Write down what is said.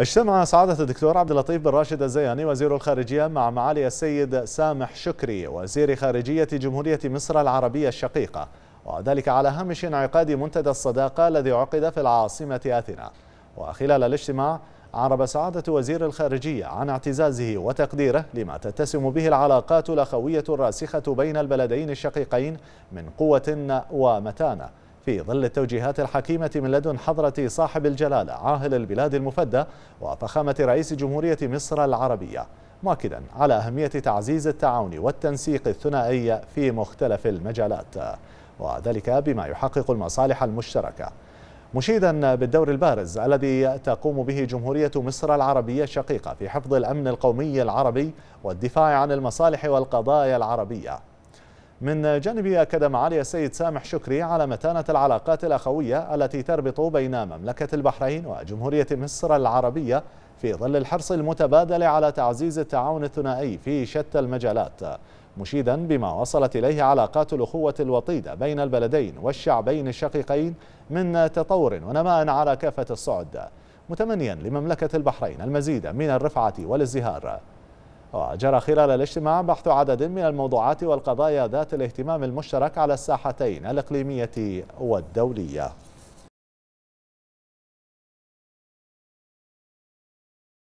اجتمع سعادة الدكتور عبد اللطيف بن راشد الزياني وزير الخارجية مع معالي السيد سامح شكري وزير خارجية جمهورية مصر العربية الشقيقة وذلك على هامش انعقاد منتدى الصداقة الذي عقد في العاصمة أثينا وخلال الاجتماع عرب سعادة وزير الخارجية عن اعتزازه وتقديره لما تتسم به العلاقات الأخوية الراسخة بين البلدين الشقيقين من قوة ومتانة في ظل التوجيهات الحكيمة من لدن حضرة صاحب الجلالة عاهل البلاد المفدى وفخامة رئيس جمهورية مصر العربية مؤكدا على أهمية تعزيز التعاون والتنسيق الثنائي في مختلف المجالات وذلك بما يحقق المصالح المشتركة مشيدا بالدور البارز الذي تقوم به جمهورية مصر العربية الشقيقة في حفظ الأمن القومي العربي والدفاع عن المصالح والقضايا العربية من جانبه أكد معالي السيد سامح شكري على متانة العلاقات الأخوية التي تربط بين مملكة البحرين وجمهورية مصر العربية في ظل الحرص المتبادل على تعزيز التعاون الثنائي في شتى المجالات مشيدا بما وصلت إليه علاقات الأخوة الوطيدة بين البلدين والشعبين الشقيقين من تطور ونماء على كافة الصعد متمنيا لمملكة البحرين المزيد من الرفعة والازدهار وجرى خلال الاجتماع بحث عدد من الموضوعات والقضايا ذات الاهتمام المشترك على الساحتين الإقليمية والدولية